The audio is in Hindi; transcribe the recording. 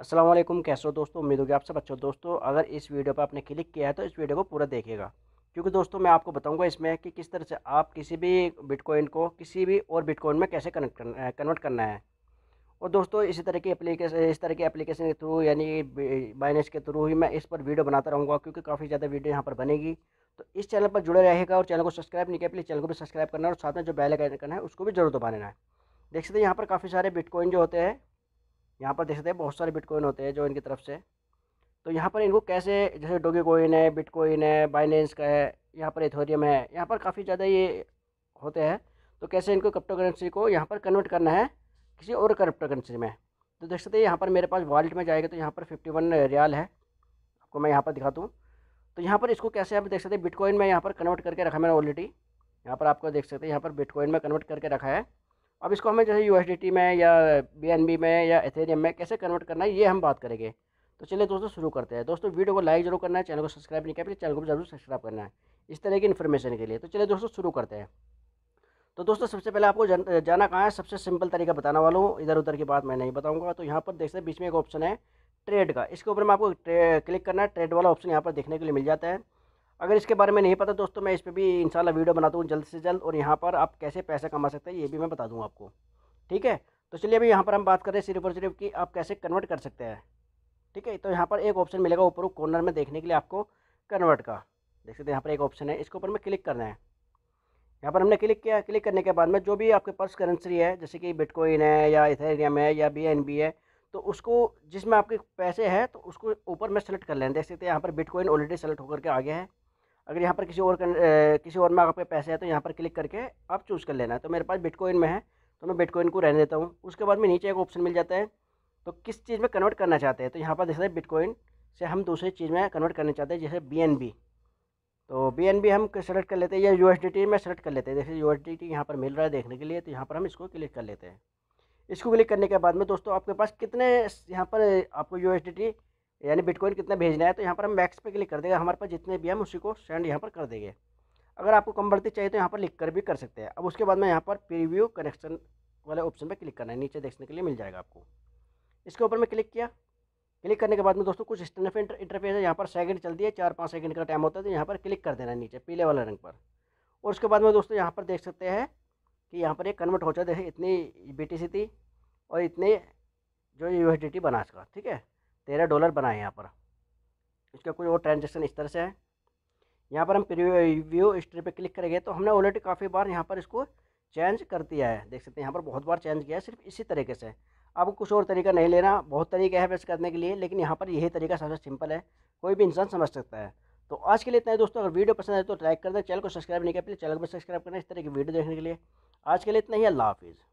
असलम कैसे हो दोस्तों उम्मीद होगी आप सब अच्छे दोस्तों अगर इस वीडियो पर आपने क्लिक किया है तो इस वीडियो को पूरा देखेगा क्योंकि दोस्तों मैं आपको बताऊंगा इसमें कि किस तरह से आप किसी भी बिटकॉइन को किसी भी और बिटकॉइन में कैसे कनेक्ट करना है कन्वर्ट करना है और दोस्तों इसी तरह की एप्लीकेशन इस तरह की एप्लीकेशन के थ्रू यानी बाइनेस के थ्रू ही मैं इस पर वीडियो बनाता रहूँगा क्योंकि काफ़ी ज़्यादा वीडियो यहाँ पर बनेगी तो इस चैनल पर जुड़े रहेगा और चैनल को सब्सक्राइब नहीं किया प्लीज़ चैनल को भी सब्सक्राइब करना है और साथ में जो बेल करना है उसको भी जरूर दबा लेना है देख सकते हैं यहाँ पर काफ़ी सारे बिटकॉइन जो होते हैं यहाँ पर देख सकते हैं बहुत सारे बिटकॉइन होते हैं जो इनकी तरफ से तो यहाँ पर इनको कैसे जैसे डोगे कोइन है बिटकॉइन है बाइनेंस का है यहाँ पर एथोरियम है यहाँ पर काफ़ी ज़्यादा ये होते हैं तो कैसे इनको क्रिप्टो करेंसी को यहाँ पर कन्वर्ट करना है किसी और क्रिप्टो करेंसी में तो देख सकते हैं यहाँ पर मेरे पास वॉलेट में जाएगा तो यहाँ पर फिफ्टी वन रियाल है आपको मैं यहाँ पर दिखा दूँ तो यहाँ पर इसको कैसे आप देख सकते हैं बिटकॉइन में यहाँ पर कन्वर्ट करके रखा मैंने ऑलरेडी यहाँ पर आपको देख सकते हैं यहाँ पर बिटकॉइन में कन्वर्ट करके रखा है अब इसको हमें जैसे यू में या बी में या एथेरियम में कैसे कन्वर्ट करना है ये हम बात करेंगे तो चलिए दोस्तों शुरू करते हैं दोस्तों वीडियो को लाइक जरूर करना है चैनल को सब्सक्राइब नहीं किया चैनल तो को जरूर सब्सक्राइब करना है इस तरह की इन्फॉर्मेशन के लिए तो चलिए दोस्तों शुरू करते हैं तो दोस्तों सबसे पहले आपको जन, जाना कहाँ है सबसे सिंपल तरीका बताने वाला हूँ इधर उधर की बात मैं नहीं बताऊँगा तो यहाँ पर देख सकते बीच में एक ऑप्शन है ट्रेड का इसके ऊपर में आपको क्लिक करना है ट्रेड वाला ऑप्शन यहाँ पर देखने के लिए मिल जाता है अगर इसके बारे में नहीं पता दोस्तों मैं इस पर भी इन वीडियो बनाता हूँ जल्द से जल्द और यहाँ पर आप कैसे पैसा कमा सकते हैं ये भी मैं बता दूँ आपको ठीक है तो चलिए अभी यहाँ पर हम बात कर रहे हैं सिर्फ और सिर्फ कि आप कैसे कन्वर्ट कर सकते हैं ठीक है तो यहाँ पर एक ऑप्शन मिलेगा ऊपर कॉर्नर में देखने के लिए आपको कन्वर्ट का देख सकते हैं यहाँ पर एक ऑप्शन है इसके ऊपर में क्लिक करना है यहाँ पर हमने क्लिक किया क्लिक करने के बाद में जो भी आपके पास करेंसी है जैसे कि बिटकॉइन है या इथेरियम है या बी एन बी है तो उसको जिसमें आपके पैसे हैं तो उसको ऊपर में सेलेक्ट कर लें देख सकते हैं यहाँ पर बिटकॉइन ऑलरेडी सेलेक्ट होकर के आ गया है अगर यहाँ पर किसी और किसी और में आपके पैसे हैं तो यहाँ पर क्लिक करके आप चूज़ कर लेना है तो मेरे पास बिटकॉइन में है तो मैं बिटकॉइन को रहने देता हूँ उसके बाद में नीचे एक ऑप्शन मिल जाता है तो किस चीज़ में कन्वर्ट करना चाहते हैं तो यहाँ पर देख हैं बिटकॉइन से हम दूसरी चीज़ में कन्वर्ट करना चाहते हैं जैसे बी तो बी हम सेलेक्ट कर लेते हैं या यू में सेलेक्ट कर लेते हैं जैसे यू यहाँ पर मिल रहा है देखने के लिए तो यहाँ पर हम इसको क्लिक कर लेते हैं इसको क्लिक करने के बाद में दोस्तों आपके पास कितने यहाँ पर आपको यू यानी बिटकॉइन कितना भेजना है तो यहाँ पर हम मैक्स पे क्लिक कर देंगे हमारे पास जितने भी हम उसी को सेंड यहाँ पर कर देंगे अगर आपको कम बढ़ती चाहिए तो यहाँ पर लिख कर भी कर सकते हैं अब उसके बाद में यहाँ पर प्रीव्यू कनेक्शन वाले ऑप्शन पर क्लिक करना है नीचे देखने के लिए मिल जाएगा आपको इसके ऊपर मैं क्लिक किया क्लिक करने के बाद में दोस्तों कुछ स्टैंड इंटर, इंटरफेस है यहाँ पर सेकंड चलती है चार पाँच सेकंड का टाइम होता है तो यहाँ पर क्लिक कर देना है नीचे पीले वाले रंग पर और उसके बाद में दोस्तों यहाँ पर देख सकते हैं कि यहाँ पर एक कन्वर्ट हो जाए इतनी बी थी और इतनी जो यू बना इसका ठीक है तेरह डॉलर बनाए यहाँ पर इसका कुछ और ट्रांजेक्शन इस तरह से है यहाँ पर हम प्रिव्यू स्ट्री पे क्लिक करेंगे तो हमने ऑलरेडी काफ़ी बार यहाँ पर इसको चेंज कर दिया है देख सकते हैं यहाँ पर बहुत बार चेंज किया है सिर्फ इसी तरीके से अब कुछ और तरीका नहीं लेना बहुत तरीके है वैसे करने के लिए लेकिन यहाँ पर यही तरीका सबसे सिंपल है कोई भी इंसान समझ सकता है तो आज के लिए इतना ही दोस्तों अगर वीडियो पसंद आए तो लाइक कर दें चैनल को सब्सक्राइब नहीं किया प्लीज़ चैनल को सब्सक्राइब करना इस तरह की वीडियो देखने के लिए आज के लिए इतना ही अल्लाह हाफिज़